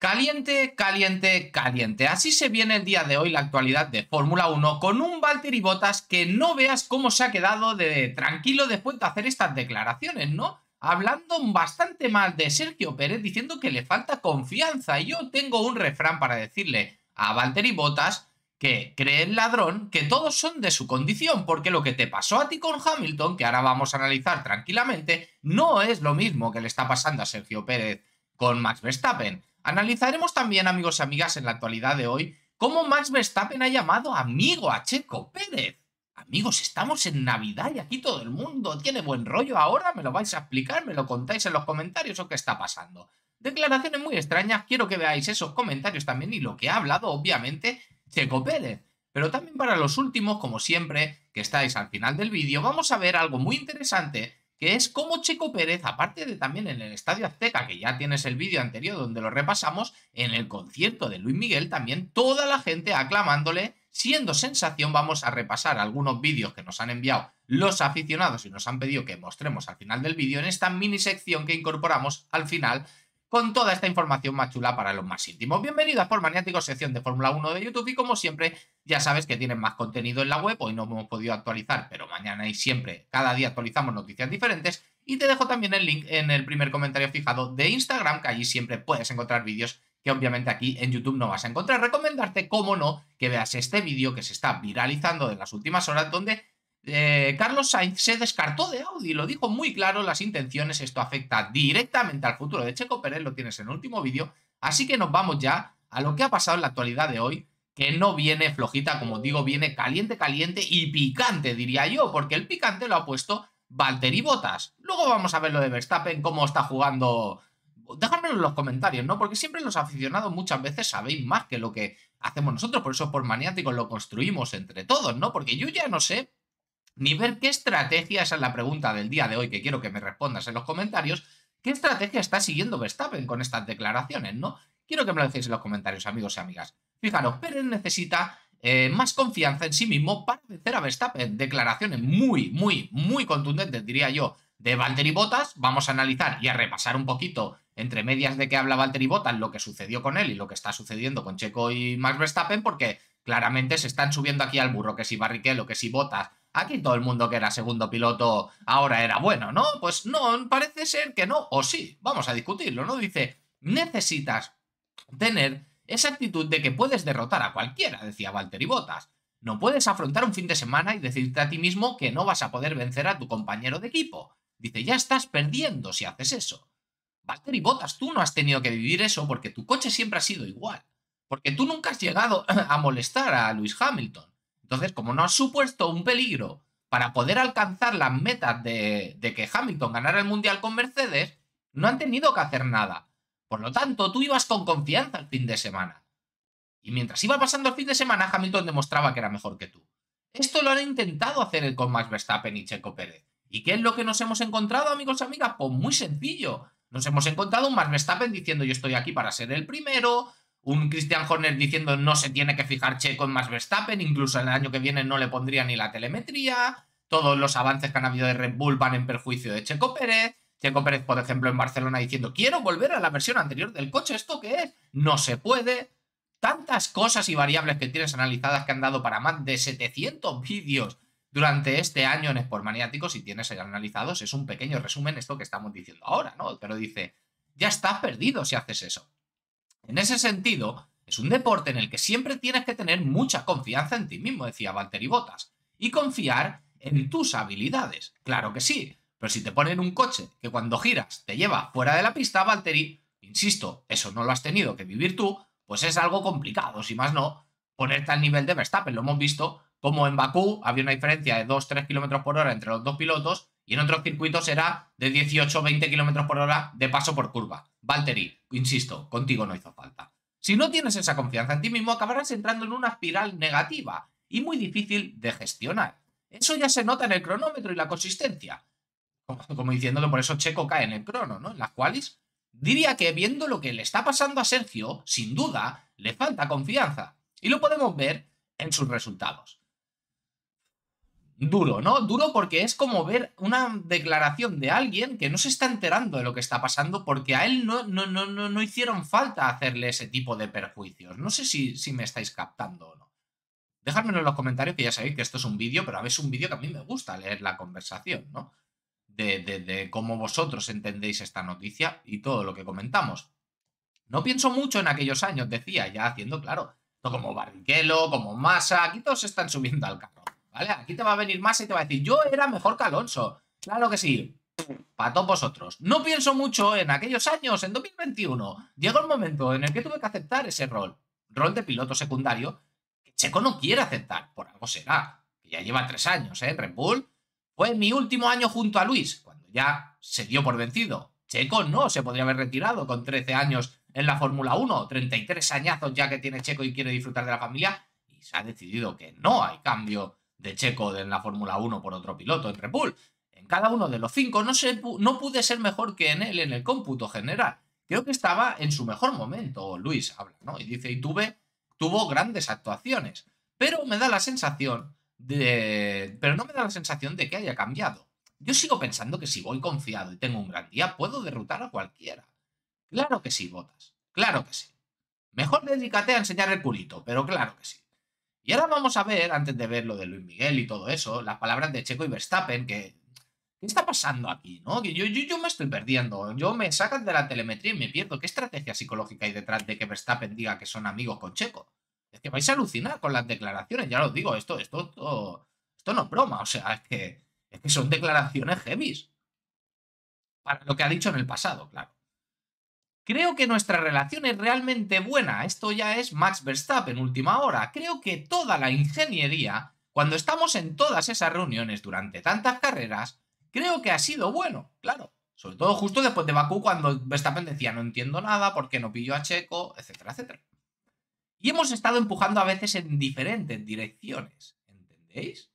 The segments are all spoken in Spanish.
Caliente, caliente, caliente. Así se viene el día de hoy la actualidad de Fórmula 1 con un Valtteri Bottas que no veas cómo se ha quedado de tranquilo después de hacer estas declaraciones, ¿no? Hablando bastante mal de Sergio Pérez diciendo que le falta confianza. Y yo tengo un refrán para decirle a Valtteri Bottas que cree el ladrón que todos son de su condición, porque lo que te pasó a ti con Hamilton, que ahora vamos a analizar tranquilamente, no es lo mismo que le está pasando a Sergio Pérez con Max Verstappen. Analizaremos también, amigos y amigas, en la actualidad de hoy, cómo Max Verstappen ha llamado amigo a Checo Pérez. Amigos, estamos en Navidad y aquí todo el mundo tiene buen rollo. Ahora me lo vais a explicar, me lo contáis en los comentarios o qué está pasando. Declaraciones muy extrañas, quiero que veáis esos comentarios también y lo que ha hablado, obviamente, Checo Pérez. Pero también para los últimos, como siempre, que estáis al final del vídeo, vamos a ver algo muy interesante que es como Chico Pérez, aparte de también en el Estadio Azteca, que ya tienes el vídeo anterior donde lo repasamos, en el concierto de Luis Miguel también toda la gente aclamándole, siendo sensación, vamos a repasar algunos vídeos que nos han enviado los aficionados y nos han pedido que mostremos al final del vídeo en esta mini sección que incorporamos al final con toda esta información más chula para los más íntimos. Bienvenidos por Maniáticos, sección de Fórmula 1 de YouTube y como siempre ya sabes que tienen más contenido en la web, hoy no hemos podido actualizar, pero mañana y siempre, cada día actualizamos noticias diferentes. Y te dejo también el link en el primer comentario fijado de Instagram, que allí siempre puedes encontrar vídeos que obviamente aquí en YouTube no vas a encontrar. Recomendarte, como no, que veas este vídeo que se está viralizando en las últimas horas, donde eh, Carlos Sainz se descartó de Audi, lo dijo muy claro las intenciones, esto afecta directamente al futuro de Checo Pérez, lo tienes en el último vídeo, así que nos vamos ya a lo que ha pasado en la actualidad de hoy que no viene flojita, como digo, viene caliente, caliente y picante, diría yo, porque el picante lo ha puesto Valtteri Botas. Luego vamos a ver lo de Verstappen, cómo está jugando. Dejadmelo en los comentarios, ¿no? Porque siempre los aficionados muchas veces sabéis más que lo que hacemos nosotros, por eso por maniáticos lo construimos entre todos, ¿no? Porque yo ya no sé ni ver qué estrategia, esa es la pregunta del día de hoy que quiero que me respondas en los comentarios, qué estrategia está siguiendo Verstappen con estas declaraciones, ¿no? Quiero que me lo decís en los comentarios, amigos y amigas. Fijaros, Pérez necesita eh, más confianza en sí mismo para vencer a Verstappen. Declaraciones muy, muy, muy contundentes, diría yo, de y Bottas. Vamos a analizar y a repasar un poquito entre medias de que habla Valtteri Bottas, lo que sucedió con él y lo que está sucediendo con Checo y Max Verstappen, porque claramente se están subiendo aquí al burro, que si Barrichello, que si Bottas. Aquí todo el mundo que era segundo piloto ahora era bueno, ¿no? Pues no, parece ser que no, o sí, vamos a discutirlo, ¿no? Dice, necesitas tener esa actitud de que puedes derrotar a cualquiera, decía y Bottas. No puedes afrontar un fin de semana y decirte a ti mismo que no vas a poder vencer a tu compañero de equipo. Dice, ya estás perdiendo si haces eso. Valtteri Bottas, tú no has tenido que vivir eso porque tu coche siempre ha sido igual. Porque tú nunca has llegado a molestar a Lewis Hamilton. Entonces, como no has supuesto un peligro para poder alcanzar las metas de, de que Hamilton ganara el Mundial con Mercedes, no han tenido que hacer nada. Por lo tanto, tú ibas con confianza el fin de semana. Y mientras iba pasando el fin de semana, Hamilton demostraba que era mejor que tú. Esto lo han intentado hacer con Max Verstappen y Checo Pérez. ¿Y qué es lo que nos hemos encontrado, amigos y amigas? Pues muy sencillo. Nos hemos encontrado un Max Verstappen diciendo yo estoy aquí para ser el primero, un Christian Horner diciendo no se tiene que fijar Checo en Max Verstappen, incluso el año que viene no le pondría ni la telemetría, todos los avances que han habido de Red Bull van en perjuicio de Checo Pérez, Checo Pérez, por ejemplo, en Barcelona diciendo, quiero volver a la versión anterior del coche, ¿esto qué es? No se puede. Tantas cosas y variables que tienes analizadas que han dado para más de 700 vídeos durante este año en Sport Maniáticos, si tienes analizados, es un pequeño resumen esto que estamos diciendo ahora, ¿no? Pero dice, ya estás perdido si haces eso. En ese sentido, es un deporte en el que siempre tienes que tener mucha confianza en ti mismo, decía Valtteri Botas, y confiar en tus habilidades. Claro que sí, pero si te ponen un coche que cuando giras te lleva fuera de la pista, Valtteri, insisto, eso no lo has tenido que vivir tú, pues es algo complicado, si más no, ponerte al nivel de Verstappen. Lo hemos visto como en Bakú había una diferencia de 2-3 km por hora entre los dos pilotos y en otros circuitos era de 18-20 km por hora de paso por curva. Valtteri, insisto, contigo no hizo falta. Si no tienes esa confianza en ti mismo, acabarás entrando en una espiral negativa y muy difícil de gestionar. Eso ya se nota en el cronómetro y la consistencia. como diciéndolo, por eso Checo cae en el crono, ¿no? En las cuales diría que viendo lo que le está pasando a Sergio, sin duda, le falta confianza. Y lo podemos ver en sus resultados. Duro, ¿no? Duro porque es como ver una declaración de alguien que no se está enterando de lo que está pasando porque a él no, no, hicieron falta hacerle ese tipo de perjuicios. No sé si, si me estáis captando o no. Dejadmelo en los comentarios que ya sabéis que esto es un vídeo, pero a veces un vídeo que a mí me gusta leer la conversación, ¿no? de, cómo vosotros entendéis esta noticia y todo lo que comentamos. No pienso mucho en aquellos años, decía, ya haciendo, claro, como barriquelo como Massa, aquí todos están subiendo al carro, ¿vale? Aquí te va a venir Massa y te va a decir, yo era mejor que Alonso, claro que sí, para todos vosotros. No pienso mucho en aquellos años, en 2021, llegó el momento en el que tuve que aceptar ese rol, rol de piloto secundario, que Checo no quiere aceptar, por algo será, que ya lleva tres años, ¿eh? Red Bull fue mi último año junto a Luis, cuando ya se dio por vencido. Checo no se podría haber retirado con 13 años en la Fórmula 1, 33 añazos ya que tiene Checo y quiere disfrutar de la familia, y se ha decidido que no hay cambio de Checo en la Fórmula 1 por otro piloto en Red En cada uno de los cinco no, se, no pude ser mejor que en él en el cómputo general. Creo que estaba en su mejor momento, Luis habla, ¿no? Y dice, y tuve, tuvo grandes actuaciones. Pero me da la sensación de... Pero no me da la sensación de que haya cambiado. Yo sigo pensando que si voy confiado y tengo un gran día, puedo derrotar a cualquiera. Claro que sí, Botas. Claro que sí. Mejor dedícate a enseñar el culito, pero claro que sí. Y ahora vamos a ver, antes de ver lo de Luis Miguel y todo eso, las palabras de Checo y Verstappen, que... ¿Qué está pasando aquí, no? yo, yo, me estoy perdiendo. Yo me sacan de la telemetría y me pierdo. ¿Qué estrategia psicológica hay detrás de que Verstappen diga que son amigos con Checo? Es que vais a alucinar con las declaraciones, ya os digo, esto, esto, esto, no es broma, o sea, es que, son declaraciones heavies. Para lo que ha dicho en el pasado, claro. Creo que nuestra relación es realmente buena. Esto ya es Max Verstappen, última hora. Creo que toda la ingeniería, cuando estamos en todas esas reuniones durante tantas carreras, creo que ha sido bueno, claro. Sobre todo justo después de Bakú, cuando Verstappen decía no entiendo nada, ¿por qué no pillo a Checo, etcétera, etcétera. Y hemos estado empujando a veces en diferentes direcciones, ¿entendéis?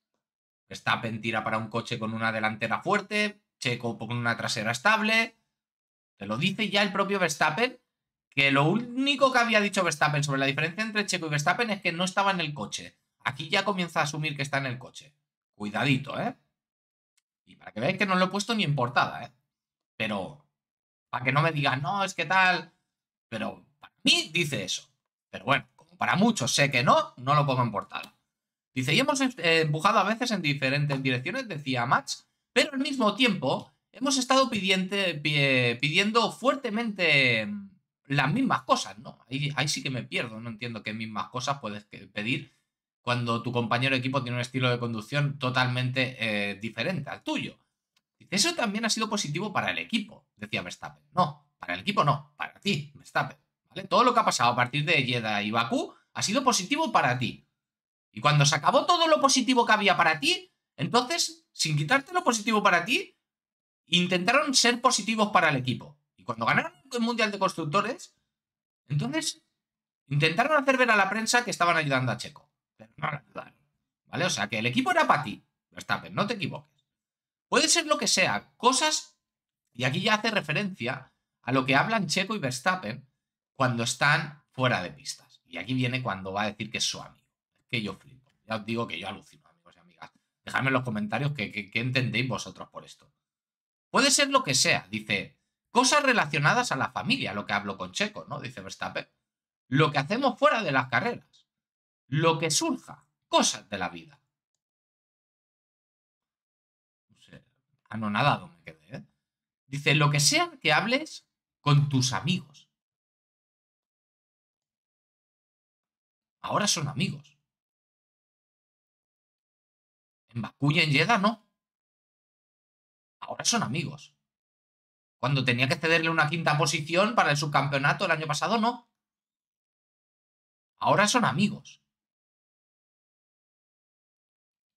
Verstappen tira para un coche con una delantera fuerte, Checo con una trasera estable. Te lo dice ya el propio Verstappen, que lo único que había dicho Verstappen sobre la diferencia entre Checo y Verstappen es que no estaba en el coche. Aquí ya comienza a asumir que está en el coche. Cuidadito, ¿eh? Y para que veáis que no lo he puesto ni en portada, ¿eh? Pero para que no me digan, no, es que tal. Pero para mí dice eso. Pero bueno, para muchos sé que no, no lo pongo en portal. Dice, y hemos eh, empujado a veces en diferentes direcciones, decía Max, pero al mismo tiempo hemos estado pidiendo, pidiendo fuertemente mm, las mismas cosas, ¿no? Ahí, sí que me pierdo, no entiendo qué mismas cosas puedes pedir cuando tu compañero de equipo tiene un estilo de conducción totalmente eh, diferente al tuyo. Dice, eso también ha sido positivo para el equipo, decía Verstappen. No, para el equipo no, para ti, Verstappen. Todo lo que ha pasado a partir de Jeddah y Bakú ha sido positivo para ti. Y cuando se acabó todo lo positivo que había para ti, entonces, sin quitarte lo positivo para ti, intentaron ser positivos para el equipo. Y cuando ganaron el Mundial de Constructores, entonces intentaron hacer ver a la prensa que estaban ayudando a Checo. Pero no ayudaron. ¿Vale? O sea que el equipo era para ti. Verstappen, no te equivoques. Puede ser lo que sea, cosas. Y aquí ya hace referencia a lo que hablan Checo y Verstappen cuando están fuera de pistas. Y aquí viene cuando va a decir que es su amigo. Es que yo flipo. Ya os digo que yo alucino, amigos y amigas. Dejadme en los comentarios qué entendéis vosotros por esto. Puede ser lo que sea, dice. Cosas relacionadas a la familia, lo que hablo con Checo, ¿no? Dice Verstappen. Lo que hacemos fuera de las carreras. Lo que surja. Cosas de la vida. No sé, anonadado me quedé, ¿eh? Dice, lo que sea que hables con tus amigos Ahora son amigos. En Bacuña en Yeda no. Ahora son amigos. Cuando tenía que cederle una quinta posición para el subcampeonato el año pasado, no. Ahora son amigos.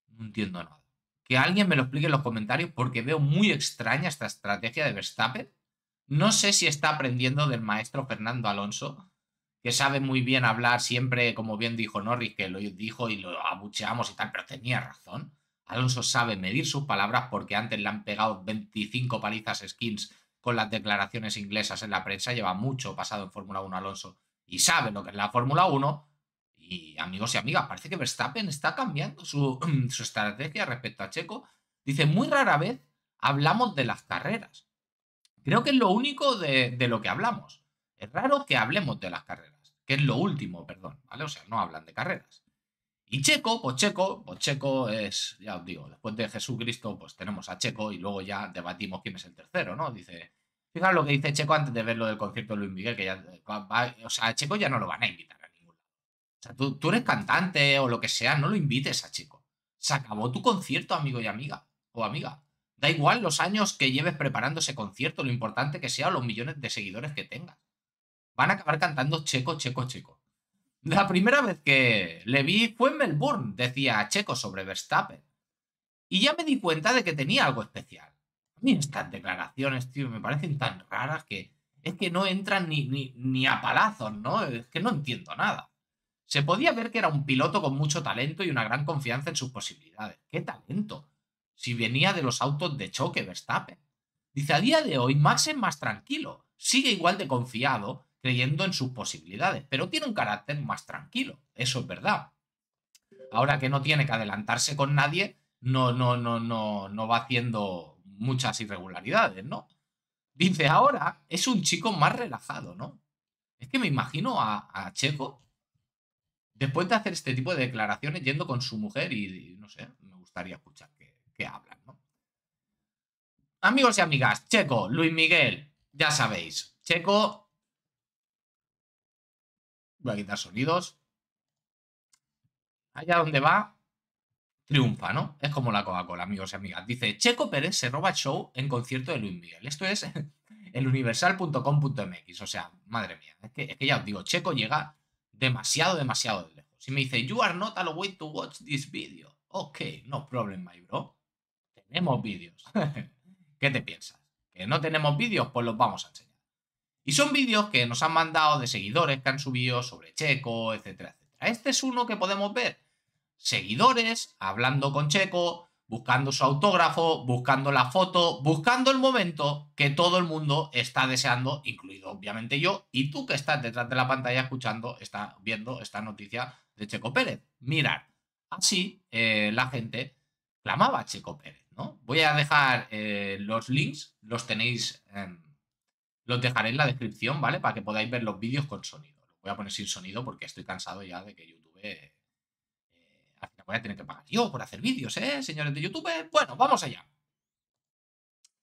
No entiendo nada. Que alguien me lo explique en los comentarios porque veo muy extraña esta estrategia de Verstappen. No sé si está aprendiendo del maestro Fernando Alonso sabe muy bien hablar siempre, como bien dijo Norris, que lo dijo y lo abucheamos y tal, pero tenía razón. Alonso sabe medir sus palabras porque antes le han pegado 25 palizas skins con las declaraciones inglesas en la prensa, lleva mucho pasado en Fórmula 1 Alonso y sabe lo que es la Fórmula 1. Y amigos y amigas, parece que Verstappen está cambiando su, estrategia respecto a Checo. Dice, muy rara vez hablamos de las carreras. Creo que es lo único de lo que hablamos. Es raro que hablemos de las carreras que es lo último, perdón, ¿vale? O sea, no hablan de carreras. Y Checo, o pues Checo, o pues Checo es, ya os digo, después de Jesucristo, pues tenemos a Checo y luego ya debatimos quién es el tercero, ¿no? Dice, fijaros lo que dice Checo antes de ver lo del concierto de Luis Miguel, que ya, o sea, a Checo ya no lo van a invitar a ninguno. O sea, tú, tú eres cantante o lo que sea, no lo invites a Checo. Se acabó tu concierto, amigo y amiga, o amiga. Da igual los años que lleves preparando ese concierto, lo importante que sea o los millones de seguidores que tengas van a acabar cantando checo, checo, checo. La primera vez que le vi fue en Melbourne, decía checo sobre Verstappen. Y ya me di cuenta de que tenía algo especial. A mí estas declaraciones, tío, me parecen tan raras que es que no entran ni, ni, ni a palazos, ¿no? Es que no entiendo nada. Se podía ver que era un piloto con mucho talento y una gran confianza en sus posibilidades. ¡Qué talento! Si venía de los autos de choque Verstappen. Dice, a día de hoy Max es más tranquilo, sigue igual de confiado creyendo en sus posibilidades, pero tiene un carácter más tranquilo, eso es verdad. Ahora que no tiene que adelantarse con nadie, no, no, no, no, no va haciendo muchas irregularidades, ¿no? Dice, ahora es un chico más relajado, ¿no? Es que me imagino a, Checo, después de hacer este tipo de declaraciones, yendo con su mujer y, no sé, me gustaría escuchar qué hablan, ¿no? Amigos y amigas, Checo, Luis Miguel, ya sabéis, Checo Voy a quitar sonidos. Allá donde va, triunfa, ¿no? Es como la Coca-Cola, amigos y amigas. Dice, Checo Pérez se roba show en concierto de Luis Miguel. Esto es el universal.com.mx. O sea, madre mía, es que, ya os digo, Checo llega demasiado, demasiado de lejos. Y me dice, you are not allowed to watch this video. Ok, no problem, my bro. Tenemos vídeos. ¿Qué te piensas? ¿Que no tenemos vídeos? Pues los vamos a hacer. Y son vídeos que nos han mandado de seguidores que han subido sobre Checo, etcétera, etcétera. Este es uno que podemos ver. Seguidores hablando con Checo, buscando su autógrafo, buscando la foto, buscando el momento que todo el mundo está deseando, incluido obviamente yo, y tú que estás detrás de la pantalla escuchando, está viendo esta noticia de Checo Pérez. Mirad, así eh, la gente clamaba a Checo Pérez, ¿no? Voy a dejar eh, los links, los tenéis... en los dejaré en la descripción, ¿vale? Para que podáis ver los vídeos con sonido. Los voy a poner sin sonido porque estoy cansado ya de que YouTube... Eh, eh, voy a tener que pagar yo por hacer vídeos, ¿eh, señores de YouTube? Bueno, vamos allá.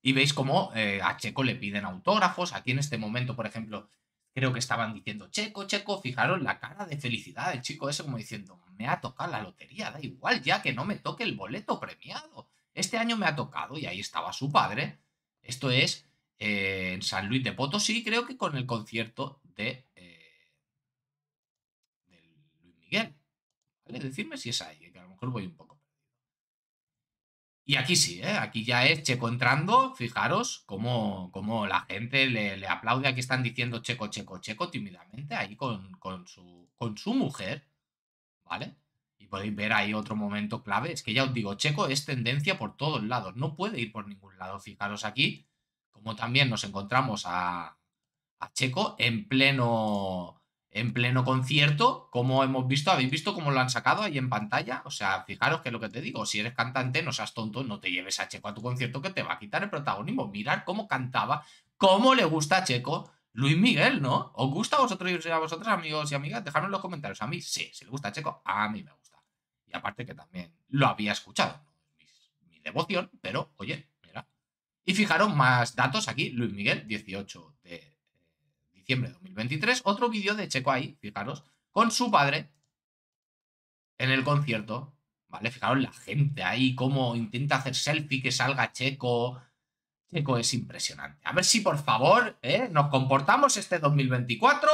Y veis cómo eh, a Checo le piden autógrafos. Aquí en este momento, por ejemplo, creo que estaban diciendo Checo, Checo. Fijaros la cara de felicidad del chico ese como diciendo, me ha tocado la lotería, da igual ya que no me toque el boleto premiado. Este año me ha tocado y ahí estaba su padre. Esto es en San Luis de Potosí, creo que con el concierto eh, de, Luis Miguel. ¿Vale? Decidme si es ahí, que a lo mejor voy un poco Y aquí sí, ¿eh? aquí ya es Checo entrando. Fijaros cómo, la gente le, le, aplaude. Aquí están diciendo Checo, Checo, Checo tímidamente, ahí con, su, con su mujer. ¿Vale? Y podéis ver ahí otro momento clave. Es que ya os digo, Checo es tendencia por todos lados. No puede ir por ningún lado. Fijaros aquí como también nos encontramos a, Checo en pleno, en pleno concierto, como hemos visto, habéis visto cómo lo han sacado ahí en pantalla. O sea, fijaros que es lo que te digo, si eres cantante, no seas tonto, no te lleves a Checo a tu concierto que te va a quitar el protagonismo. Mirar cómo cantaba, cómo le gusta a Checo. Luis Miguel, ¿no? ¿Os gusta a vosotros y a vosotras, amigos y amigas? Dejadme en los comentarios. A mí sí, si le gusta a Checo, a mí me gusta. Y aparte que también lo había escuchado. mi devoción, pero oye, y fijaros, más datos aquí, Luis Miguel, 18 de diciembre de 2023, otro vídeo de Checo ahí, fijaros, con su padre en el concierto, ¿vale? Fijaros la gente ahí, cómo intenta hacer selfie, que salga Checo. Checo es impresionante. A ver si por favor ¿eh? nos comportamos este 2024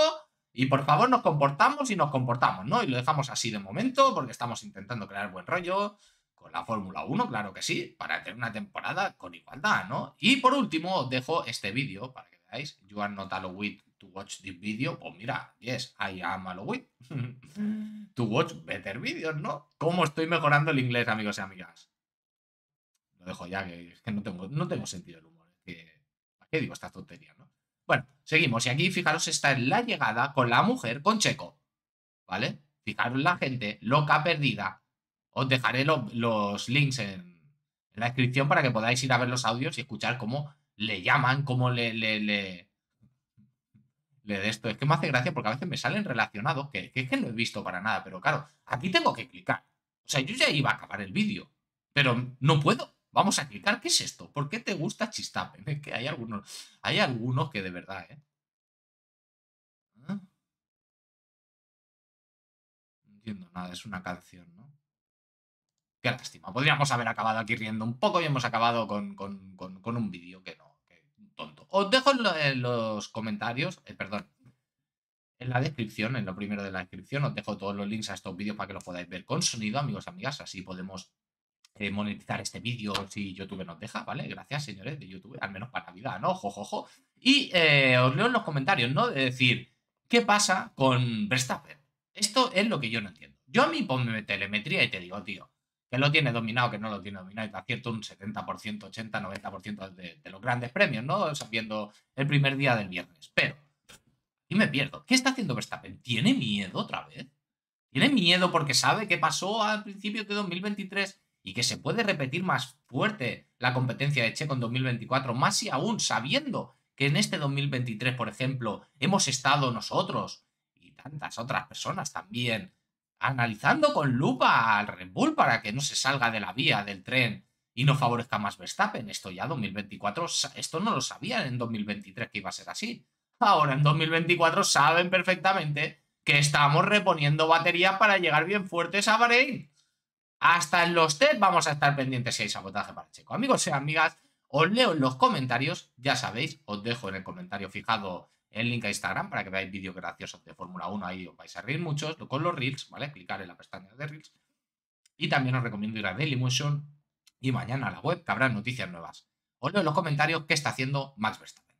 y por favor nos comportamos y nos comportamos, ¿no? Y lo dejamos así de momento porque estamos intentando crear buen rollo con la Fórmula 1, claro que sí, para tener una temporada con igualdad, ¿no? Y por último, os dejo este vídeo para que veáis. You are not allowed to watch this video. Pues mira, yes, I am allowed mm. to watch better videos, ¿no? ¿Cómo estoy mejorando el inglés, amigos y amigas? Lo dejo ya, que es que no tengo, no tengo sentido el humor. qué digo esta tontería, no? Bueno, seguimos. Y aquí, fijaros, está en la llegada con la mujer, con Checo. ¿Vale? Fijaros la gente loca, perdida, os dejaré los links en, la descripción para que podáis ir a ver los audios y escuchar cómo le llaman, cómo le, le, le, le de esto. Es que me hace gracia porque a veces me salen relacionados, que, que es que no he visto para nada, pero claro, aquí tengo que clicar. O sea, yo ya iba a acabar el vídeo, pero no puedo. Vamos a clicar. ¿Qué es esto? ¿Por qué te gusta Chistapen? Es que hay algunos, hay algunos que de verdad, ¿eh? ¿Eh? No entiendo nada, es una canción, ¿no? qué lástima, Podríamos haber acabado aquí riendo un poco y hemos acabado con, un vídeo que no, que tonto. Os dejo en, los comentarios, eh, perdón, en la descripción, en lo primero de la descripción, os dejo todos los links a estos vídeos para que los podáis ver con sonido, amigos, amigas, así podemos eh, monetizar este vídeo si YouTube nos deja, ¿vale? Gracias, señores de YouTube, al menos para Navidad, ¿no? Jojojo. Y eh, os leo en los comentarios, ¿no? De decir, ¿qué pasa con Verstappen? Esto es lo que yo no entiendo. Yo a mí ponme telemetría y te digo, tío, que lo tiene dominado, que no lo tiene dominado, y te acierto un 70%, 80, 90% de, de, los grandes premios, ¿no? sabiendo el primer día del viernes. Pero, y me pierdo. ¿Qué está haciendo Verstappen? ¿Tiene miedo otra vez? ¿Tiene miedo porque sabe qué pasó al principio de 2023 y que se puede repetir más fuerte la competencia de Checo en 2024, más si aún sabiendo que en este 2023, por ejemplo, hemos estado nosotros y tantas otras personas también analizando con lupa al Red Bull para que no se salga de la vía del tren y no favorezca más Verstappen. Esto ya 2024, esto no lo sabían en 2023 que iba a ser así. Ahora en 2024 saben perfectamente que estamos reponiendo baterías para llegar bien fuertes a Bahrein. Hasta en los test vamos a estar pendientes si hay sabotaje para Checo. Amigos y amigas, os leo en los comentarios, ya sabéis, os dejo en el comentario fijado el link a Instagram para que veáis vídeos graciosos de Fórmula 1. Ahí os vais a reír muchos con los Reels, ¿vale? Clicar en la pestaña de Reels. Y también os recomiendo ir a Dailymotion y mañana a la web que habrá noticias nuevas. Os leo en los comentarios qué está haciendo Max Verstappen.